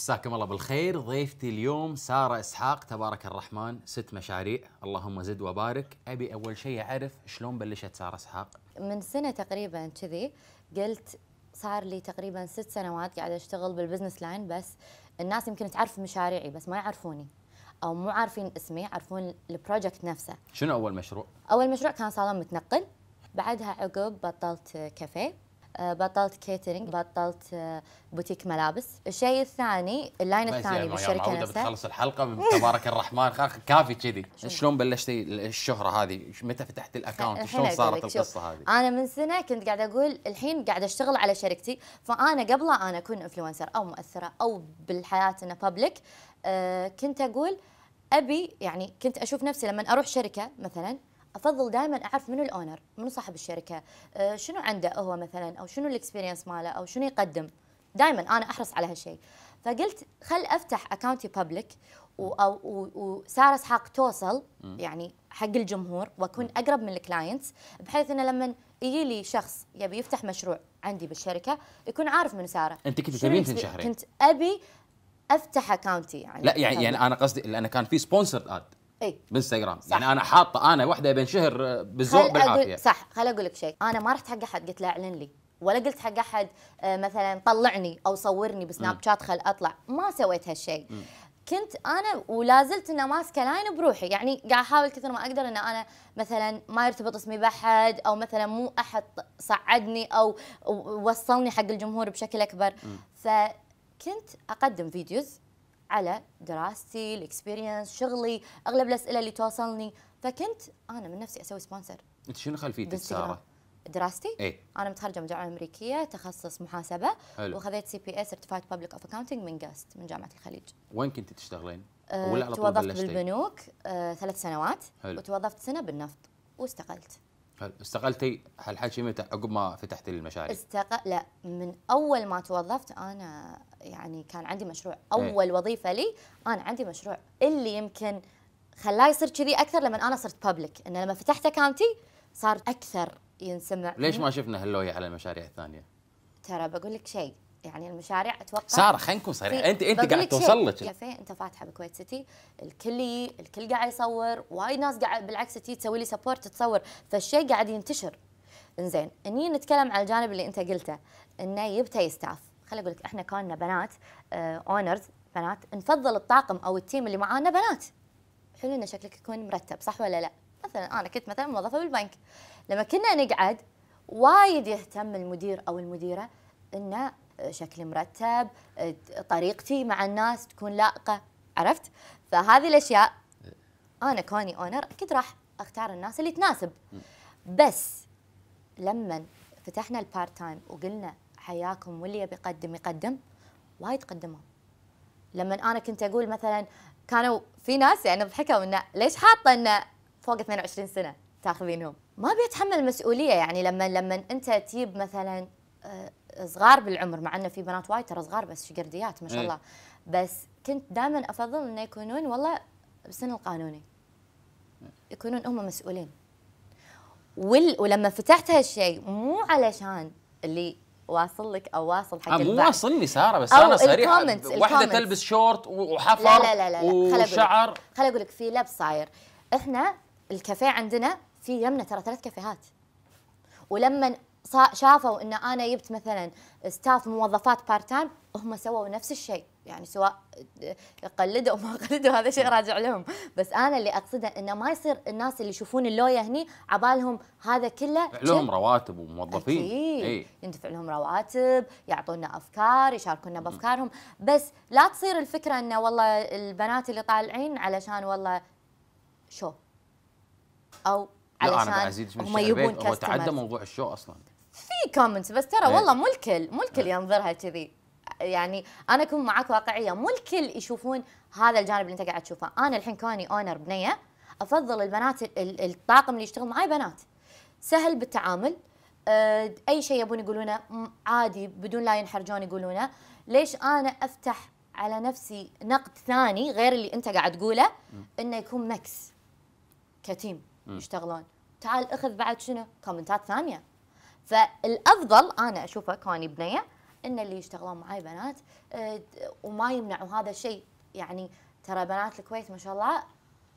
مساكم الله بالخير ضيفتي اليوم سارة إسحاق تبارك الرحمن ست مشاريع اللهم زد وبارك أبي أول شيء أعرف شلون بلشت سارة إسحاق من سنة تقريبا كذي قلت صار لي تقريبا ست سنوات قاعدة أشتغل بالبزنس لاين بس الناس يمكن تعرف مشاريعي بس ما يعرفوني أو مو عارفين اسمي يعرفون البروجكت نفسه شنو أول مشروع؟ أول مشروع كان صالون متنقل بعدها عقب بطلت كافيه آه، بطلت كيترينج بطلت بوتيك آه، ملابس الشيء الثاني اللاين الثاني بالشركه نفسها بتخلص الحلقه تبارك الرحمن كافي كذي شلون بلشتي الشهره هذه متى فتحتي الاكونت شلون صارت القصه هذه انا من سنه كنت قاعده اقول الحين قاعده اشتغل على شركتي فانا قبل انا اكون انفلونسر او مؤثره او بالحياه انه بابليك آه، كنت اقول ابي يعني كنت اشوف نفسي لما اروح شركه مثلا افضل دائما اعرف من الاونر من صاحب الشركه آه، شنو عنده هو مثلا او شنو الاكسبيرينس ماله او شنو يقدم دائما انا احرص على هالشيء فقلت خل افتح اكونتي بابليك وساره اسحاق توصل يعني حق الجمهور واكون اقرب من الكلاينتس بحيث انه لما يجي لي شخص يبي يفتح مشروع عندي بالشركه يكون عارف من ساره انت كنت تبين تنشهرين كنت ابي افتح اكونتي يعني لا يعني, يعني انا قصدي لانه كان في سبونسر اد اي بانستغرام صح. يعني انا حاطه انا وحده بين شهر آه، بالذوق بالعافيه صح خل اقول لك شيء انا ما رحت حق احد قلت له اعلن لي ولا قلت حق احد آه، مثلا طلعني او صورني بسناب شات خل اطلع ما سويت هالشيء كنت انا ولا زلت انا ماسكه لاين بروحي يعني قاعد احاول كثر ما اقدر ان انا مثلا ما يرتبط اسمي باحد او مثلا مو احد صعدني او وصلني حق الجمهور بشكل اكبر م. فكنت اقدم فيديوز على دراستي الاكسبيرينس شغلي اغلب الاسئله اللي توصلني فكنت انا من نفسي اسوي سبونسر انت شنو خلفيتك ساره دراستي اي انا متخرجه من جامعه امريكيه تخصص محاسبه حلو. وخذيت سي بي اي سيرتيفايد بابليك اوف اكاونتنج من جاست من جامعه الخليج وين كنت تشتغلين أه، ولا على طول توظفت بالبنوك أه ثلاث سنوات حلو. وتوظفت سنه بالنفط واستقلت استقلتي هالحكي متى عقب ما فتحتي المشاريع؟ استقل لا من اول ما توظفت انا يعني كان عندي مشروع إيه. اول ايه؟ وظيفه لي انا عندي مشروع اللي يمكن خلاه يصير كذي اكثر لما انا صرت بابليك ان لما فتحت اكاونتي صار اكثر ينسمع ليش ما شفنا هاللوية على المشاريع الثانيه؟ ترى بقول لك شيء يعني المشاريع اتوقع ساره خلينا نكون صريحين انت انت قاعد توصل لك كافيه انت فاتحه بكويت سيتي الكل الكل قاعد يصور وايد ناس قاعد بالعكس تي تسوي لي سبورت تصور فالشيء قاعد ينتشر انزين اني نتكلم على الجانب اللي انت قلته انه يبتي ستاف خليني اقول لك احنا كنا بنات اونرز آه، بنات نفضل الطاقم او التيم اللي معانا بنات حلو ان شكلك يكون مرتب صح ولا لا مثلا انا كنت مثلا موظفه بالبنك لما كنا نقعد وايد يهتم المدير او المديره انه شكلي مرتب آه، طريقتي مع الناس تكون لائقه عرفت فهذه الاشياء انا كوني اونر اكيد راح اختار الناس اللي تناسب بس لما فتحنا البارت تايم وقلنا حياكم واللي يبي يقدم يقدم وايد قدموا لما انا كنت اقول مثلا كانوا في ناس يعني ضحكوا انه ليش حاطه انه فوق 22 سنه تاخذينهم ما بيتحمل مسؤوليه يعني لما لما انت تجيب مثلا آه، صغار بالعمر مع انه في بنات وايد ترى صغار بس شقرديات ما شاء إيه. الله بس كنت دائما افضل انه يكونون والله بالسن القانوني يكونون هم مسؤولين ولما فتحت هالشيء مو علشان اللي واصل لك او واصل حق آه، مو واصلني ساره بس انا صريحه واحده تلبس شورت وحفر لا لا لا لا, لا. وشعر خل اقول لك في لبس صاير احنا الكافيه عندنا في يمنا ترى ثلاث كافيهات ولما شافوا ان انا جبت مثلا ستاف موظفات بارت تايم هم سووا نفس الشيء يعني سواء قلدوا ما قلدوا هذا شيء نعم. راجع لهم بس انا اللي اقصده انه ما يصير الناس اللي يشوفون اللويا هني عبالهم هذا كله لهم رواتب وموظفين اكيد إيه. يندفع لهم رواتب يعطونا افكار يشاركونا بافكارهم بس لا تصير الفكره انه والله البنات اللي طالعين علشان والله شو او لا انا ازيد من هم يبون هو تعدى موضوع الشو اصلا في كومنتس بس ترى إيه. والله مو الكل مو الكل إيه. ينظرها كذي يعني انا اكون معك واقعيه مو الكل يشوفون هذا الجانب اللي انت قاعد تشوفه انا الحين كوني اونر بنيه افضل البنات الطاقم اللي يشتغل معي بنات سهل بالتعامل آه، اي شيء يبون يقولونه عادي بدون لا ينحرجون يقولونه ليش انا افتح على نفسي نقد ثاني غير اللي انت قاعد تقوله انه يكون مكس كتيم يشتغلون تعال اخذ بعد شنو كومنتات ثانيه فالافضل انا اشوفه كوني بنيه ان اللي يشتغلون معي بنات آه، وما يمنعوا هذا الشيء يعني ترى بنات الكويت ما شاء الله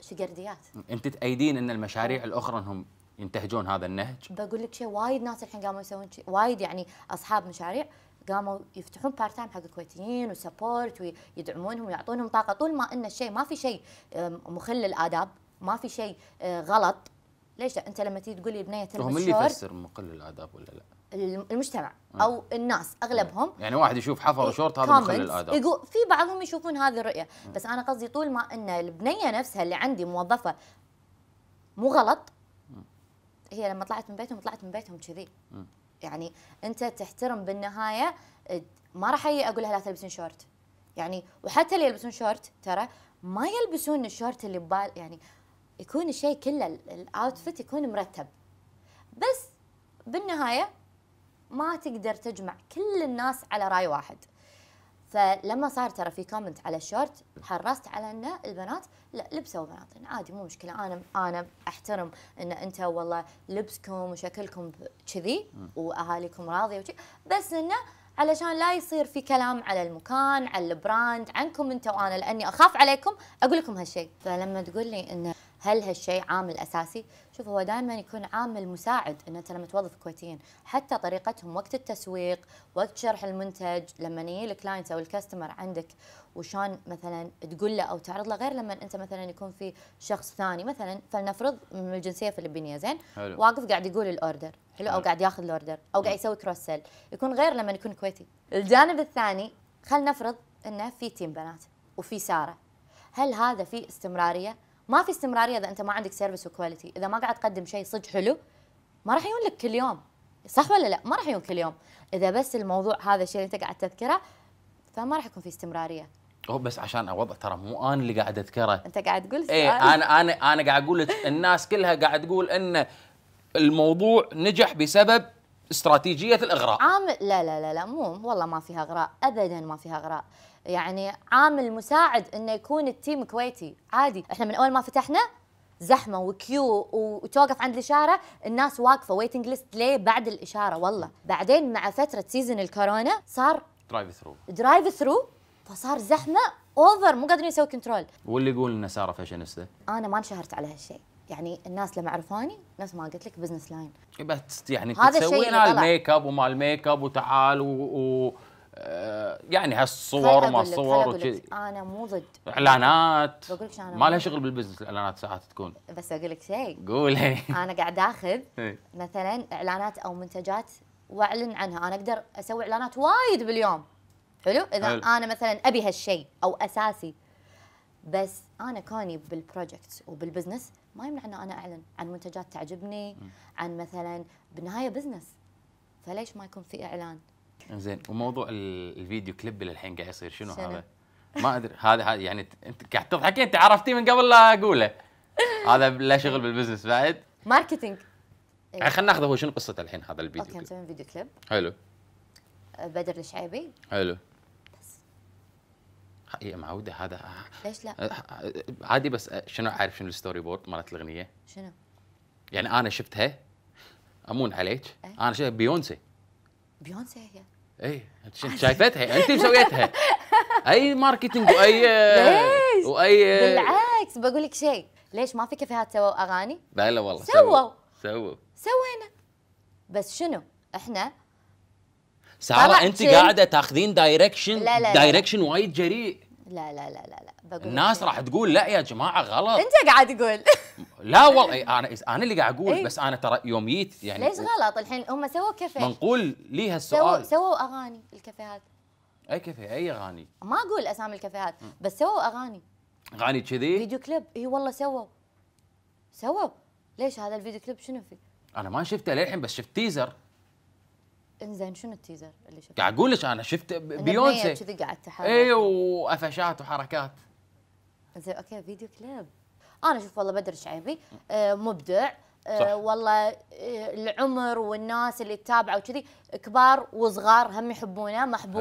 شقرديات انت تأيدين ان المشاريع الاخرى انهم ينتهجون هذا النهج بقول لك شيء وايد ناس الحين قاموا يسوون شيء وايد يعني اصحاب مشاريع قاموا يفتحون بارت تايم حق الكويتيين وسبورت ويدعمونهم ويعطونهم طاقه طول ما ان الشيء ما في شيء آه، مخل للاداب ما في شيء آه، غلط ليش لا انت لما تيجي تقول لي بنيه تلبس هم اللي يفسر مقل الاداب ولا لا المجتمع آه. او الناس اغلبهم آه. يعني واحد يشوف حفر إيه، وشورت هذا مقل الاداب يقول في بعضهم يشوفون هذه الرؤيه بس انا قصدي طول ما ان البنيه نفسها اللي عندي موظفه مو غلط هي لما طلعت من بيتهم طلعت من بيتهم كذي يعني انت تحترم بالنهايه ما راح اجي اقول لها لا تلبسين شورت يعني وحتى اللي يلبسون شورت ترى ما يلبسون الشورت اللي ببال يعني يكون الشيء كله الاوتفيت يكون مرتب بس بالنهايه ما تقدر تجمع كل الناس على راي واحد فلما صار ترى في كومنت على الشورت حرصت على ان البنات لا لبسوا بناطين عادي مو مشكله انا انا احترم ان انت والله لبسكم وشكلكم كذي واهاليكم راضيه وشي بس انه علشان لا يصير في كلام على المكان على البراند عنكم انت وانا لاني اخاف عليكم اقول لكم هالشيء فلما تقول لي ان هل هالشيء عامل اساسي؟ شوف هو دائما يكون عامل مساعد ان انت لما توظف كويتيين، حتى طريقتهم وقت التسويق، وقت شرح المنتج، لما يجي الكلاينت او الكاستمر عندك وشان مثلا تقول له او تعرض له غير لما انت مثلا يكون في شخص ثاني مثلا فلنفرض من الجنسيه الفلبينيه زين؟ حلو. واقف قاعد يقول الاوردر، حلو او قاعد ياخذ الاوردر، او قاعد يسوي كروس سيل، يكون غير لما يكون كويتي. الجانب الثاني خلينا نفرض انه في تيم بنات وفي ساره، هل هذا في استمراريه؟ ما في استمراريه اذا انت ما عندك سيرفيس وكواليتي اذا ما قاعد تقدم شيء صدق حلو ما راح يجون لك كل يوم صح ولا لا ما راح يجون كل يوم اذا بس الموضوع هذا الشيء اللي انت قاعد تذكره فما راح يكون في استمراريه هو بس عشان اوضح ترى مو انا اللي قاعد اذكره انت قاعد تقول ايه انا انا انا قاعد اقول لك الناس كلها قاعد تقول ان الموضوع نجح بسبب استراتيجيه الاغراء عامل لا لا لا لا مو والله ما فيها اغراء ابدا ما فيها اغراء يعني عامل مساعد انه يكون التيم كويتي عادي احنا من اول ما فتحنا زحمه وكيو وتوقف عند الاشاره الناس واقفه ويتنج ليست ليه بعد الاشاره والله بعدين مع فتره سيزن الكورونا صار درايف ثرو درايف ثرو فصار زحمه اوفر مو قادرين يسوي كنترول واللي يقول ان ساره فاشينيستا انا ما انشهرت على هالشيء يعني الناس لما عرفوني نفس ما قلت لك بزنس لاين بس يعني هذا تسوي لنا الميك اب وما الميك اب وتعال و... و... آه، يعني هالصور وما الصور وكذي انا مو ضد اعلانات بقول لك ما لها شغل بالبزنس الاعلانات ساعات تكون بس اقول لك شيء قولي انا قاعد اخذ إيه. مثلا اعلانات او منتجات واعلن عنها انا اقدر اسوي اعلانات وايد باليوم حلو اذا حلو. انا مثلا ابي هالشيء او اساسي بس انا كوني بالبروجكت وبالبزنس ما يمنع ان انا اعلن عن منتجات تعجبني عن مثلا بالنهايه بزنس فليش ما يكون في اعلان زين وموضوع الفيديو كليب اللي الحين قاعد يصير شنو هذا؟ ما ادري هذا يعني انت قاعد تضحكين انت عرفتيه من قبل لا اقوله هذا لا شغل بالبزنس بعد ماركتينج يعني إيه. خلينا ناخذ هو شنو قصته الحين هذا الفيديو اوكي مسويين فيديو كليب حلو أه، بدر الشعيبي حلو هي معوده هذا ليش لا؟ عادي أه، أه، بس شنو عارف شنو الستوري بورد مالت الاغنيه؟ شنو؟ يعني انا شفتها امون عليك إيه. انا شفتها بيونسي بيونسي هي اي انت شايفتها انت مسويتها اي ماركتنج واي آه، واي آه، بالعكس بقول لك شيء ليش ما في كافيهات سووا اغاني؟ لا لا والله سووا سووا سوينا بس شنو؟ احنا ساره انت قاعده تاخذين دايركشن دايركشن وايد جريء لا لا لا لا لا بقول الناس راح تقول لا يا جماعه غلط انت قاعد تقول لا والله انا انا اللي قاعد اقول بس انا ترى يوم جيت يعني ليش غلط الحين هم سووا كافيه منقول لي هالسؤال سووا سووا اغاني الكافيهات اي كافيه اي اغاني ما اقول اسامي الكافيهات بس سووا اغاني اغاني كذي فيديو كليب اي والله سووا سووا ليش هذا الفيديو كليب شنو فيه؟ انا ما شفته للحين بس شفت تيزر انزين شنو التيزر اللي شفته؟ قاعد اقول لك انا شفت بيونسي كذي قاعد تحرك اي وقفشات وحركات زين اوكي فيديو كليب انا اشوف والله بدر الشعيبي آه، مبدع آه، صح. والله آه، العمر والناس اللي تتابعه وكذي كبار وصغار هم يحبونه محبوب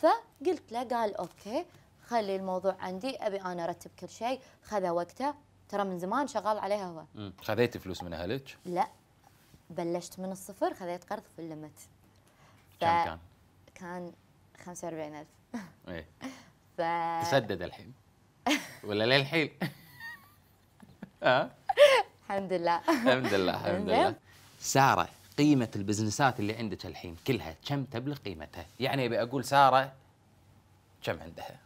أيوه. فقلت له قال اوكي خلي الموضوع عندي ابي انا ارتب كل شيء خذ وقته ترى من زمان شغال عليها هو خذيتي فلوس من اهلك؟ لا بلشت من الصفر خذيت قرض في اللمت كم كان؟ كان 45000 ايه ف تسدد الحين ولا للحين؟ ها؟ الحمد لله الحمد لله الحمد لله ساره قيمة البزنسات اللي عندك الحين كلها كم تبلغ قيمتها؟ يعني ابي اقول ساره كم عندها؟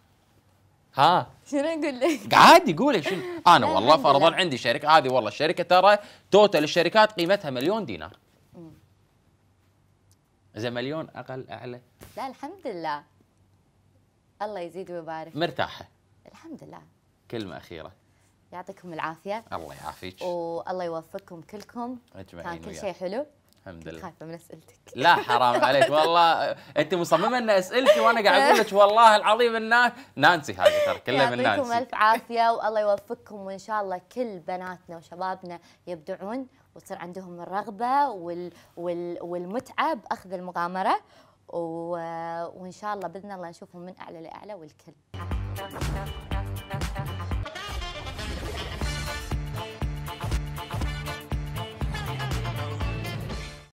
ها شنو اقول لك؟ عادي قولي شنو؟ انا والله فرضا عندي شركه هذه والله الشركه ترى توتال الشركات قيمتها مليون دينار اذا مليون اقل اعلى لا الحمد لله الله يزيد ويبارك مرتاحه الحمد لله كلمه اخيره يعطيكم العافيه الله يعافيك والله يوفقكم كلكم اجمعين كان كل شيء حلو الحمد لله خايفه من اسئلتك لا حرام عليك والله انت مصممه ان اسئلتي وانا قاعد اقول لك والله العظيم ان نانسي هذه ترى كلها من نانسي يعطيكم الف عافيه والله يوفقكم وان شاء الله كل بناتنا وشبابنا يبدعون وتصير عندهم الرغبه وال وال والمتعه باخذ المغامره وان شاء الله باذن الله نشوفهم من اعلى لاعلى والكل